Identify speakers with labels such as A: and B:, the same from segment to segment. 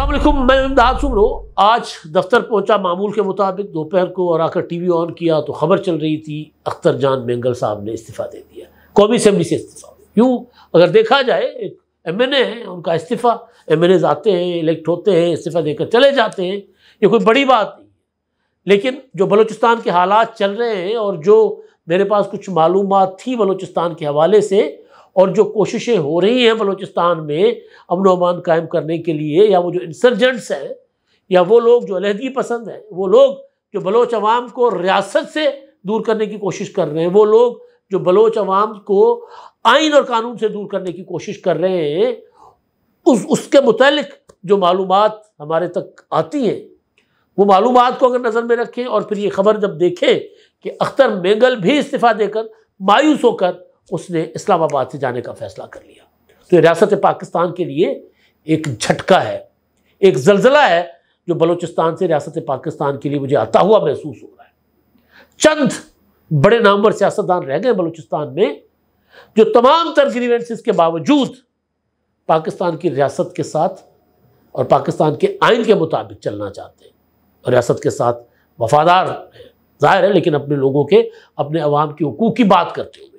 A: असलम मैं इमदाद सुमरो आज दफ्तर पहुंचा मामूल के मुताबिक दोपहर को और आकर टीवी ऑन किया तो खबर चल रही थी अख्तर जान मेंगल साहब ने इस्तीफ़ा दे दिया कौमी असम्बली से इस्तीफ़ा क्यों अगर देखा जाए एक एम एन ए है उनका इस्तीफ़ा एम एन एज आते हैं इलेक्ट होते हैं इस्तीफ़ा देकर चले जाते हैं ये कोई बड़ी बात नहीं है लेकिन जो बलूचिस्तान के हालात चल रहे हैं और जो मेरे पास कुछ मालूम थी बलूचिस्तान के हवाले से और जो कोशिशें हो रही हैं बलूचिस्तान में अमन अमान कायम करने के लिए या वो जो इंसर्जेंट्स हैं या वो लोग जो अलहदगी पसंद हैं वो लोग जो बलोच अवाम को रियासत से दूर करने की कोशिश कर रहे हैं वो लोग जो बलोच अवाम को आइन और कानून से दूर करने की कोशिश कर रहे हैं उस उसके मुतलक जो मालूम हमारे तक आती हैं वो मालूम को अगर नज़र में रखें और फिर ये खबर जब देखें कि अख्तर मेंगल भी इस्तीफ़ा देकर मायूस होकर उसने इस्लामाबाद से जाने का फैसला कर लिया तो रियासत पाकिस्तान के लिए एक झटका है एक जलजला है जो बलूचिस्तान से रियासत पाकिस्तान के लिए मुझे आता हुआ महसूस हो रहा है चंद बड़े नामवर सियासतदान रह गए बलूचिस्तान में जो तमाम तर के बावजूद पाकिस्तान की रियासत के साथ और पाकिस्तान के आइन के मुताबिक चलना चाहते हैं और रियासत के साथ वफादार हैं जाहिर है लेकिन अपने लोगों के अपने अवाम के हकूक़ की बात करते हुए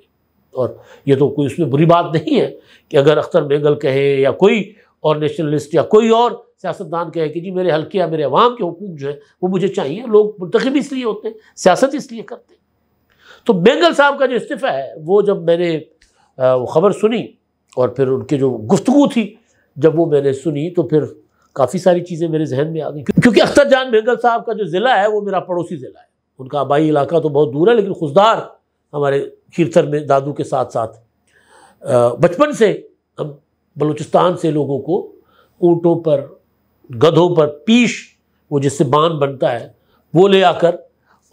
A: और ये तो कोई उसमें बुरी बात नहीं है कि अगर अख्तर मेंगल कहे या कोई और नेशनलिस्ट या कोई और सियासतदान कहे कि जी मेरे हल्के या मेरे अवाम के हकूक जो है वो मुझे चाहिए लोग मुंतखब इसलिए होते हैं सियासत इसलिए करते हैं तो बेंगल साहब का जो इस्तीफ़ा है वो जब मैंने वो ख़बर सुनी और फिर उनके जो गुफ्तु थी जब वो मैंने सुनी तो फिर काफ़ी सारी चीज़ें मेरे जहन में आ गई क्योंकि अख्तर जान बेंगल साहब का जो ज़िला है वो मेरा पड़ोसी ज़िला है उनका आबाई इलाका तो बहुत दूर है लेकिन खुशदार हमारे कीर्तन में दादू के साथ साथ बचपन से हम बलूचिस्तान से लोगों को ऊँटों पर गधों पर पीश वो जिससे बान बनता है वो ले आकर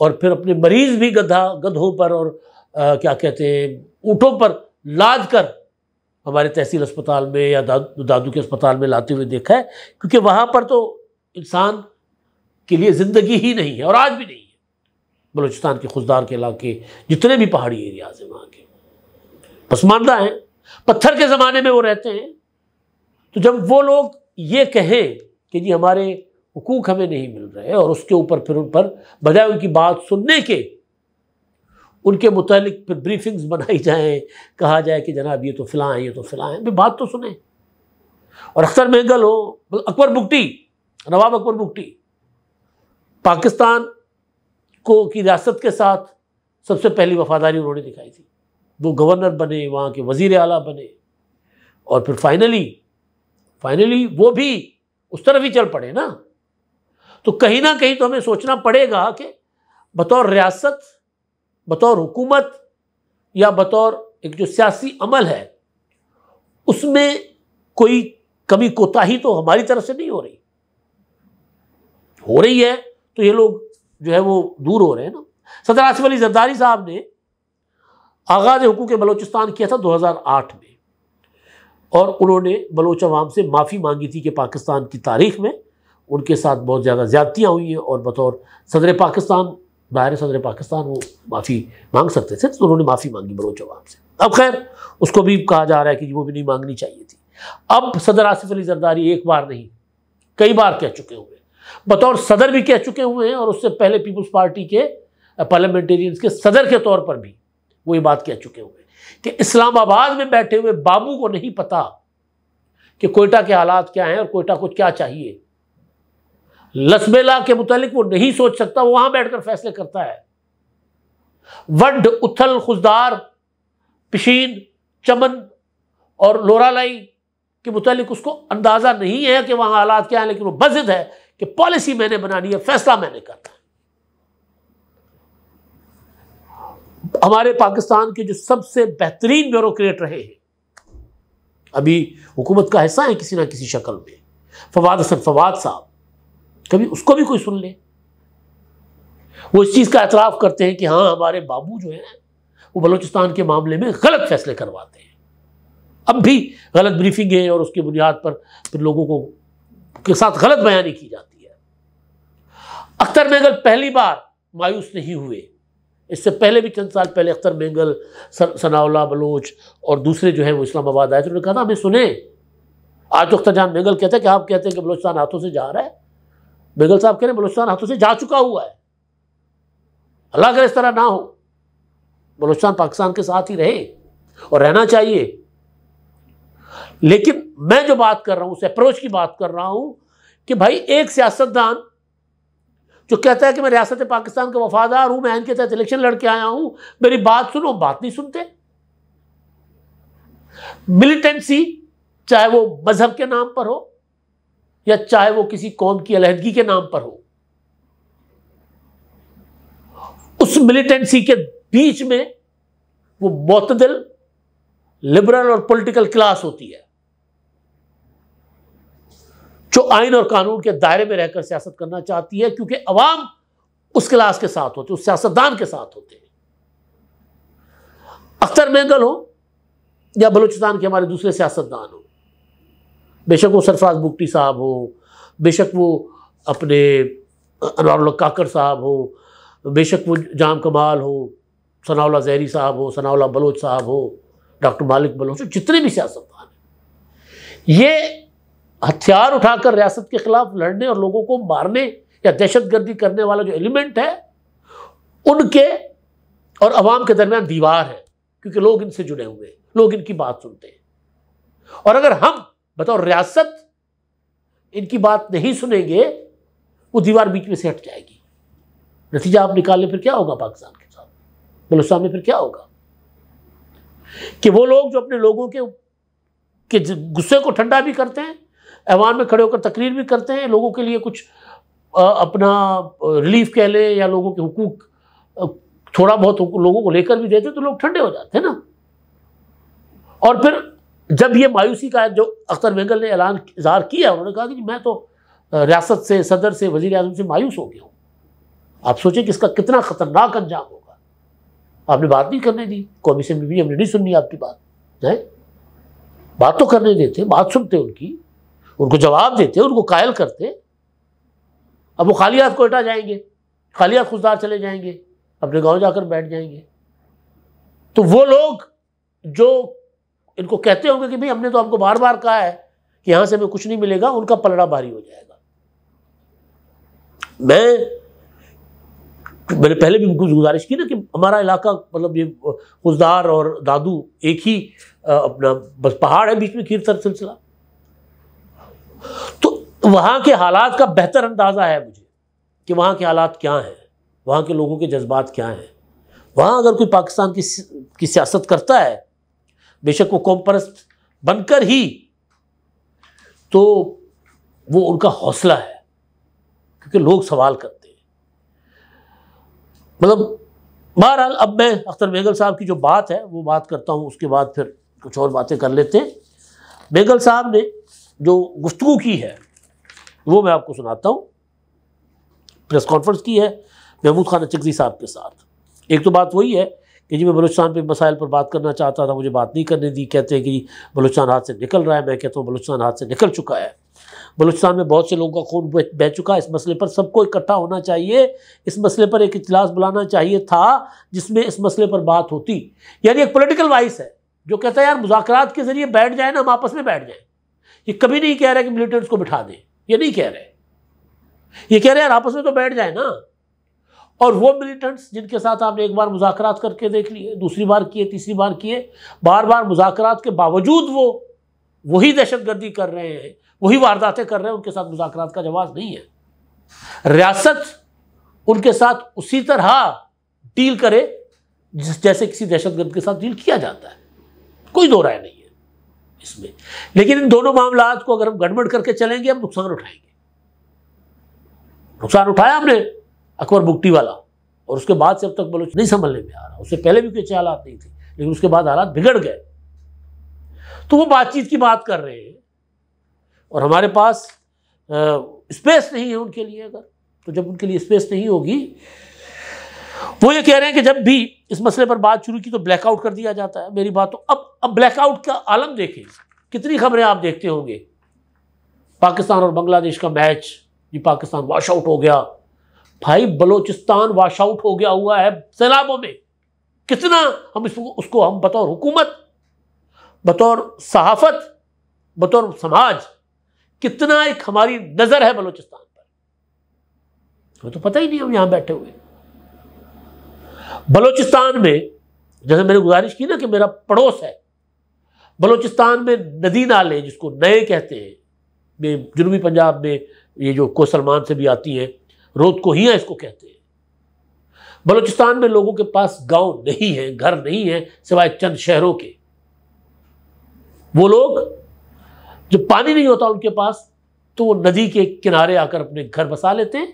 A: और फिर अपने मरीज़ भी गधा गधों पर और आ, क्या कहते हैं ऊँटों पर लाद कर हमारे तहसील अस्पताल में या दादू दादू के अस्पताल में लाते हुए देखा है क्योंकि वहाँ पर तो इंसान के लिए ज़िंदगी ही नहीं है और आज भी नहीं बलूचिस्तान के खुजदार के इलाके जितने भी पहाड़ी एरियाज हैं वहाँ के पसमानदा हैं पत्थर के ज़माने में वो रहते हैं तो जब वो लोग ये कहें कि जी हमारे हकूक हमें नहीं मिल रहे और उसके ऊपर फिर उन पर बजाय उनकी बात सुनने के उनके मुतलिक फिर ब्रीफिंग्स बनाई जाएँ कहा जाए कि जनाब ये तो फिलहाल हैं ये तो फिलहाल हैं भाई बात तो सुने और अख्तर महंगल हो अकबर बुगटी नवाब अकबर बुगटी पाकिस्तान को की रियासत के साथ सबसे पहली वफादारी उन्होंने दिखाई थी वो गवर्नर बने वहाँ के वज़ीर अला बने और फिर फाइनली फाइनली वो भी उस तरफ ही चल पड़े ना तो कहीं ना कहीं तो हमें सोचना पड़ेगा कि बतौर रियासत बतौर हुकूमत या बतौर एक जो सियासी अमल है उसमें कोई कमी कोताही तो हमारी तरफ से नहीं हो रही हो रही है तो ये लोग जो है वो दूर हो रहे हैं ना सदर आसिफ अली जरदारी साहब ने आगाज हकूक बलोचिस्तान किया था 2008 में और उन्होंने बलोच अवाम से माफ़ी मांगी थी कि पाकिस्तान की तारीख में उनके साथ बहुत ज़्यादा ज़्यादतियाँ हुई हैं और बतौर सदर पाकिस्तान दायर सदर पाकिस्तान वो माफ़ी मांग सकते थे तो उन्होंने माफ़ी मांगी बलोच अवाम से अब खैर उसको भी कहा जा रहा है कि वो भी नहीं मांगनी चाहिए थी अब सदर आसिफ अली जरदारी एक बार नहीं कई बार कह चुके हुए बतौर सदर भी कह चुके हुए हैं और उससे पहले पीपुल्स पार्टी के पार्लियामेंटेरियंस के सदर के तौर पर भी वो ये बात कह चुके हुए हैं कि इस्लामाबाद में बैठे हुए बाबू को नहीं पता कि कोयटा के हालात क्या हैं और कोयटा को क्या चाहिए लसबेला के मुतालिक वो नहीं सोच सकता वो वहां बैठकर फैसले करता है वड उथल खुजदार पिशीन चमन और लोरालाई के मुतालिक उसको अंदाज़ा नहीं है कि वहां हालात क्या हैं लेकिन वो बजिद है कि पॉलिसी मैंने बनानी है फैसला मैंने करना है हमारे पाकिस्तान के जो सबसे बेहतरीन ब्यूरोक्रेट रहे हैं अभी हुकूमत का हिस्सा है किसी ना किसी शक्ल में फवाद हसन फवाद साहब कभी उसको भी कोई सुन ले वो इस चीज़ का एतराफ़ करते हैं कि हाँ हमारे बाबू जो हैं वो बलूचिस्तान के मामले में गलत फैसले करवाते हैं अब भी गलत ब्रीफिंग है और उसकी बुनियाद पर फिर लोगों को के साथ गलत बयानी की जाती है अख्तर मेंगल पहली बार मायूस नहीं हुए इससे पहले भी चंद साल पहले अख्तर मेंगल सनाउल्ला बलोच और दूसरे जो है वो इस्लामाबाद आए थे उन्होंने कहा था हमें सुने आज तो अख्तर जान मेंगल कहते हैं कि आप कहते हैं कि बलोचिस्तान हाथों से जा रहा है मेंगल साहब कह रहे हैं बलोचिस्तान हाथों से जा चुका हुआ है अल्लाह अगर इस तरह ना हो बलोचिस्तान पाकिस्तान के साथ ही रहे और रहना चाहिए लेकिन मैं जो बात कर रहा हूं उस अप्रोच की बात कर रहा हूं कि भाई एक सियासतदान जो कहता है कि मैं रियासत पाकिस्तान का वफादार हूं मैं इनके तहत इलेक्शन लड़के आया हूं मेरी बात सुनो बात नहीं सुनते मिलिटेंसी चाहे वो मजहब के नाम पर हो या चाहे वो किसी कौम की अलहदगी के नाम पर हो उस मिलिटेंसी के बीच में वो मतदल लिबरल और पॉलिटिकल क्लास होती है जो आइन और कानून के दायरे में रहकर सियासत करना चाहती है क्योंकि अवाम उस क्लास के साथ होते उस सियासतदान के साथ होते हैं अख्तर मैंगल हो या बलूचिस्तान के हमारे दूसरे सियासतदान हो बेशक वो सरफराज बुगटी साहब हो बेशक वो अपने अनवर काकर साहब हो बेशक वो जाम कमाल हो सनाउल्ला जहरी साहब हो सनाउल्ला बलोच साहब हो डॉक्टर मालिक बलोच हो जितने भी सियासतदान हैं ये हथियार उठाकर रियासत के खिलाफ लड़ने और लोगों को मारने या दहशतगर्दी करने वाला जो एलिमेंट है उनके और अवाम के दरमियान दीवार है क्योंकि लोग इनसे जुड़े हुए हैं लोग इनकी बात सुनते हैं और अगर हम बताओ रियासत इनकी बात नहीं सुनेंगे वो दीवार बीच में से हट जाएगी नतीजा आप निकाल लें फिर क्या होगा पाकिस्तान के साथ बलुस्तान में फिर क्या होगा कि वो लोग जो अपने लोगों के, के गुस्से को ठंडा भी करते हैं ऐवान में खड़े होकर तकरीर भी करते हैं लोगों के लिए कुछ अपना रिलीफ कह लें या लोगों के हकूक थोड़ा बहुत लोगों को लेकर भी देते तो लोग ठंडे हो जाते हैं ना और फिर जब ये मायूसी का जो अख्तर बेंगल ने ऐलान इजहार किया उन्होंने कहा कि मैं तो रियासत से सदर से वजीर अजम से मायूस हो गया हूँ आप सोचें कि इसका कितना ख़तरनाक अंजाम होगा आपने बात नहीं करने दी कौमी से भी हमने नहीं सुननी आपकी बात है बात तो करने देते बात सुनते उनकी उनको जवाब देते उनको कायल करते अब वो खाली हाथ कोयटा जाएंगे खाली हाथ खुशदार चले जाएंगे अपने गांव जाकर बैठ जाएंगे तो वो लोग जो इनको कहते होंगे कि भाई हमने तो आपको बार बार कहा है कि यहां से हमें कुछ नहीं मिलेगा उनका पलड़ा भारी हो जाएगा मैं मैंने पहले भी उनको गुजारिश की ना कि हमारा इलाका मतलब ये खुशदार और दादू एक ही अपना बस पहाड़ है बीच में कीर्तन सिलसिला तो वहाँ के हालात का बेहतर अंदाज़ा है मुझे कि वहाँ के हालात क्या हैं वहाँ के लोगों के जज्बात क्या हैं वहाँ अगर कोई पाकिस्तान की की सियासत करता है बेशक वो कौम परस्त बनकर ही तो वो उनका हौसला है क्योंकि लोग सवाल करते हैं मतलब बहरहाल अब मैं अख्तर बेगल साहब की जो बात है वो बात करता हूँ उसके बाद फिर कुछ और बातें कर लेते हैं बेगल साहब ने जो गुफ्तु की है वो मैं आपको सुनाता हूँ प्रेस कॉन्फ्रेंस की है महमूद खान चकजी साहब के साथ एक तो बात वही है कि जी मैं बलूचान पर मसाइल पर बात करना चाहता था मुझे बात नहीं करने दी कहते हैं कि बलोचान हाथ से निकल रहा है मैं कहता हूँ बलोचान हाथ से निकल चुका है बलूचिस्तान में बहुत से लोगों का खून बह चुका है इस मसले पर सबको इकट्ठा होना चाहिए इस मसले पर एक इजलास बुलाना चाहिए था जिसमें इस मसले पर बात होती यानी एक पोलिटिकल वाइस है जो कहता है यार मुजाकर के ज़रिए बैठ जाए ना हम आपस में बैठ जाएँ ये कभी नहीं कह रहा कि मिलिटेंट्स को बिठा दें ये नहीं कह रहे ये कह रहे यार आपस में तो बैठ जाए ना और वो मिलिटेंट्स जिनके साथ आपने एक बार मुजाकरात करके देख लिए दूसरी बार किए तीसरी बार किए बार बार मुजाकरात के बावजूद वो वही दहशत गर्दी कर रहे हैं वही वारदातें कर रहे हैं उनके साथ मुजाकरात का जवाब नहीं है रियासत उनके साथ उसी तरह डील करे जैसे किसी दहशतगर्द के साथ डील किया जाता है कोई दो राय नहीं इसमें लेकिन इन दोनों मामला को अगर हम गड़बड़ करके चलेंगे हम नुकसान उठाएंगे नुकसान उठाया हमने अकबर मुक्ति वाला और उसके बाद से अब तक बलोच नहीं संभलने में आ रहा उससे पहले भी कुछ हालात नहीं थे लेकिन उसके बाद हालात बिगड़ गए तो वो बातचीत की बात कर रहे हैं और हमारे पास स्पेस नहीं है उनके लिए अगर तो जब उनके लिए स्पेस नहीं होगी वो ये कह रहे हैं कि जब भी इस मसले पर बात शुरू की तो ब्लैकआउट कर दिया जाता है मेरी बात तो अब अब ब्लैकआउट का आलम देखें कितनी खबरें आप देखते होंगे पाकिस्तान और बांग्लादेश का मैच जी पाकिस्तान वाश आउट हो गया भाई बलोचिस्तान वाश आउट हो गया हुआ है सैलाबों में कितना हम इसको उसको हम बतौर हुकूमत बतौर सहाफत बतौर समाज कितना एक हमारी नज़र है बलोचिस्तान पर हमें तो पता ही नहीं हम यहाँ बैठे हुए बलोचिस्तान में जैसे मैंने गुजारिश की ना कि मेरा पड़ोस है बलोचिस्तान में नदी नाले जिसको नए कहते हैं जनूबी पंजाब में ये जो कोसलमान से भी आती हैं रोत कोहियाँ इसको कहते हैं बलोचिस्तान में लोगों के पास गांव नहीं है घर नहीं है सिवाय चंद शहरों के वो लोग जब पानी नहीं होता उनके पास तो वो नदी के किनारे आकर अपने घर बसा लेते हैं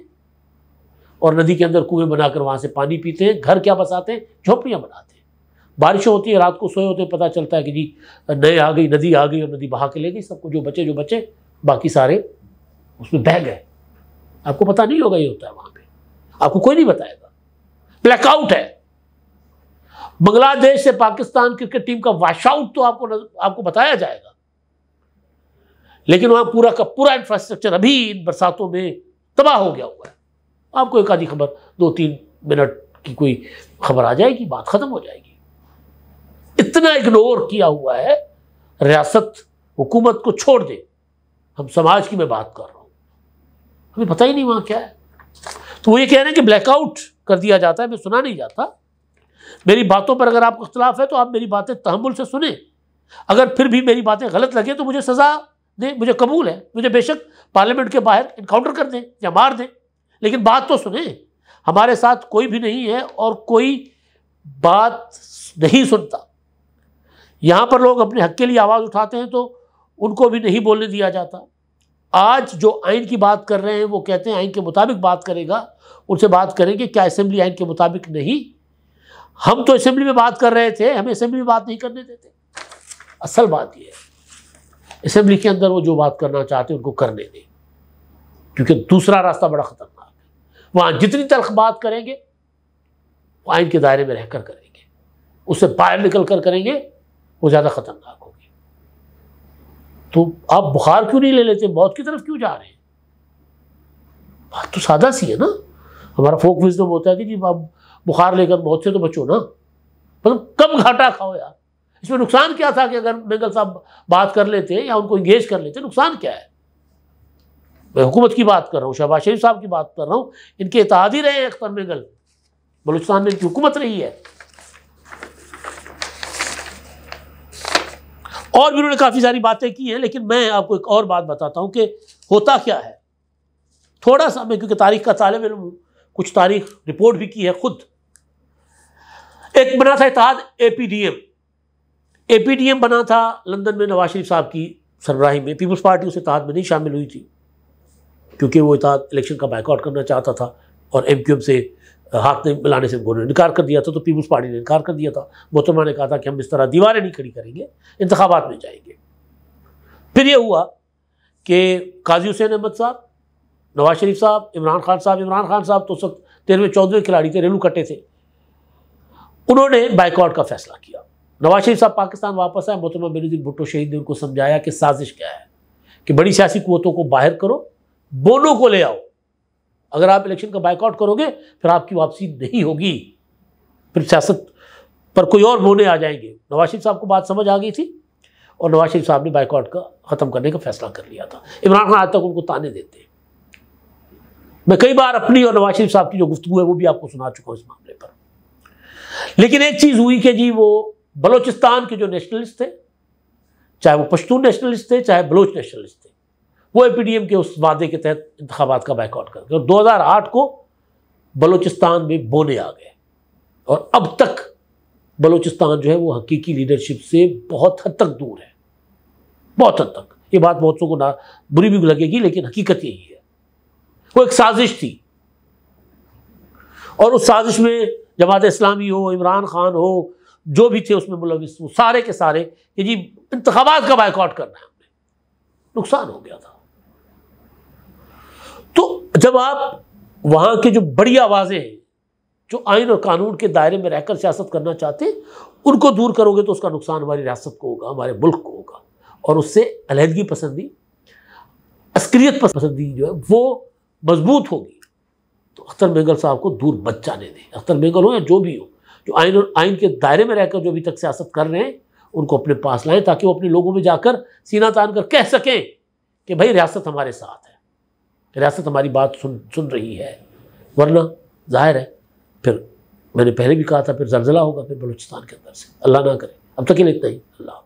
A: और नदी के अंदर कुएं बनाकर वहाँ से पानी पीते हैं घर क्या बसाते हैं झोपड़ियाँ बनाते हैं बारिशें होती है रात को सोए होते हैं पता चलता है कि जी नए आ गई नदी आ गई और नदी बहा के ले गई सबको जो बचे जो बचे बाकी सारे उसमें बह गए आपको पता नहीं होगा ये होता है वहाँ पर आपको कोई नहीं बताएगा ब्लैकआउट है बांग्लादेश से पाकिस्तान क्रिकेट टीम का वाशआउट तो आपको आपको बताया जाएगा लेकिन वहां पूरा का पूरा इंफ्रास्ट्रक्चर अभी इन बरसातों में तबाह हो गया हुआ है आपको एक आधी खबर दो तीन मिनट की कोई खबर आ जाएगी बात ख़त्म हो जाएगी इतना इग्नोर किया हुआ है रियासत हुकूमत को छोड़ दे हम समाज की मैं बात कर रहा हूँ हमें पता ही नहीं वहाँ क्या है तो वो ये कह रहे हैं कि ब्लैकआउट कर दिया जाता है मैं सुना नहीं जाता मेरी बातों पर अगर आपको इख्तलाफ है तो आप मेरी बातें तहमुल से सुने अगर फिर भी मेरी बातें गलत लगें तो मुझे सज़ा दें मुझे कबूल है मुझे बेशक पार्लियामेंट के बाहर इनकाउंटर कर दें या मार दें लेकिन बात तो सुने हमारे साथ कोई भी नहीं है और कोई बात नहीं सुनता यहाँ पर लोग अपने हक के लिए आवाज़ उठाते हैं तो उनको भी नहीं बोलने दिया जाता आज जो आइन की बात कर रहे हैं वो कहते हैं आइन के मुताबिक बात करेगा उनसे बात करेंगे क्या असेंबली आइन के मुताबिक नहीं हम तो असेंबली में बात कर रहे थे हमें असेंबली में बात नहीं करने देते असल बात यह है असेंबली के अंदर वो जो बात करना चाहते उनको करने दें क्योंकि दूसरा रास्ता बड़ा ख़तरनाक वहाँ जितनी तरख बात करेंगे वो आइन के दायरे में रहकर करेंगे उससे बाहर निकल कर करेंगे वो ज़्यादा ख़तरनाक होगी तो आप बुखार क्यों नहीं ले लेते मौत की तरफ क्यों जा रहे हैं बात तो सादा सी है ना हमारा फोक विजडम होता है कि जी आप बुखार लेकर मौत से तो बचो ना मतलब कम घाटा खाओ यार इसमें नुकसान क्या था कि अगर मेगल साहब बात कर लेते या उनको इंगेज कर लेते नुकसान क्या है मैं हुकूमत की बात कर रहा हूँ शहबाज शरीफ साहब की बात कर रहा हूँ इनके इतिहाद ही रहे हैं अख्तर गल बलूचिस्तान में इनकी हुकूमत रही है और भी उन्होंने काफ़ी सारी बातें की हैं लेकिन मैं आपको एक और बात बताता हूँ कि होता क्या है थोड़ा सा मैं क्योंकि तारीख का तालब इन कुछ तारीख रिपोर्ट भी की है खुद एक बना था इतिहाद ए पी डी एम ए पी डी एम बना था लंदन में नवाज शरीफ साहब की सरबराही में पीपल्स पार्टी उस इतिहाद में नहीं शामिल हुई थी क्योंकि वो इतना इलेक्शन का बाइकआउट करना चाहता था और एम से हाथ नहीं मिलाने से उन्होंने इनकार कर दिया था तो पीपल्स पार्टी ने इनकार कर दिया था मोहतरमा ने कहा था कि हम इस तरह दीवारें नहीं खड़ी करेंगे इंतबात में जाएंगे फिर ये हुआ कि काजी हुसैन अहमद साहब नवाज शरीफ साहब इमरान खान साहब इमरान खान साहब तो उस वक्त तेरहवें चौदहवें खिलाड़ी के रेलू कट्टे थे उन्होंने बाइकआउट का फैसला किया नवाज शरीफ साहब पाकिस्तान वापस आए मोहतरमा मेनुद्दीन भुट्टो शहीद ने उनको समझाया कि साजिश क्या है कि बड़ी सियासी कुतों को बाहर करो बोनो को ले आओ अगर आप इलेक्शन का बाइकआउट करोगे फिर आपकी वापसी नहीं होगी फिर सियासत पर कोई और बोने आ जाएंगे नवाज शरीफ साहब को बात समझ आ गई थी और नवाज शरीफ साहब ने बाइकआउट का ख़त्म करने का फैसला कर लिया था इमरान खान आज तक उनको ताने देते मैं कई बार अपनी और नवाज शरीफ साहब की जो गुफ्तु है वो भी आपको सुना चुका हूँ इस मामले पर लेकिन एक चीज़ हुई कि जी वो बलोचिस्तान के जो नेशनलिस्ट थे चाहे वो पश्तून नेशनलिस्ट थे चाहे बलोच नेशनलिस्ट थे वो ए e पी के उस वादे के तहत इंतबात का बैकआउट कर गए और दो हज़ार आठ को बलूचिस्तान में बोने आ गए और अब तक बलूचिस्तान जो है वो हकीकी लीडरशिप से बहुत हद तक दूर है बहुत हद तक ये बात बहुत सौ को ना बुरी भी लगेगी लेकिन हकीकत यही है वो एक साजिश थी और उस साजिश में जमात इस्लामी हो इमरान खान हो जो भी थे उसमें मुलविस सारे के सारे कि जी इंतबात का बायकॉट करना है हमने नुकसान हो गया था तो जब आप वहाँ की जो बड़ी आवाज़ें हैं जो आइन और कानून के दायरे में रहकर सियासत करना चाहते हैं उनको दूर करोगे तो उसका नुकसान हमारी रियासत को होगा हमारे मुल्क को होगा और उससे अलहदगी पसंदी अस्क्रियत पसंदी जो है वो मजबूत होगी तो अख्तर बेंगल साहब को दूर मत जाने दें अख्तर बेंगल हो या जो भी हो जो आइन और आइन के दायरे में रहकर जो अभी तक सियासत कर रहे हैं उनको अपने पास लाएं ताकि वो अपने लोगों में जाकर सीना तान कर कह सकें कि भाई रियासत हमारे साथ है रियासत हमारी बात सुन सुन रही है वरना जाहिर है फिर मैंने पहले भी कहा था फिर जलजला होगा फिर बलूचिस्तान के अंदर से अल्लाह ना करे अब तक ही नहीं इतना ही अल्लाह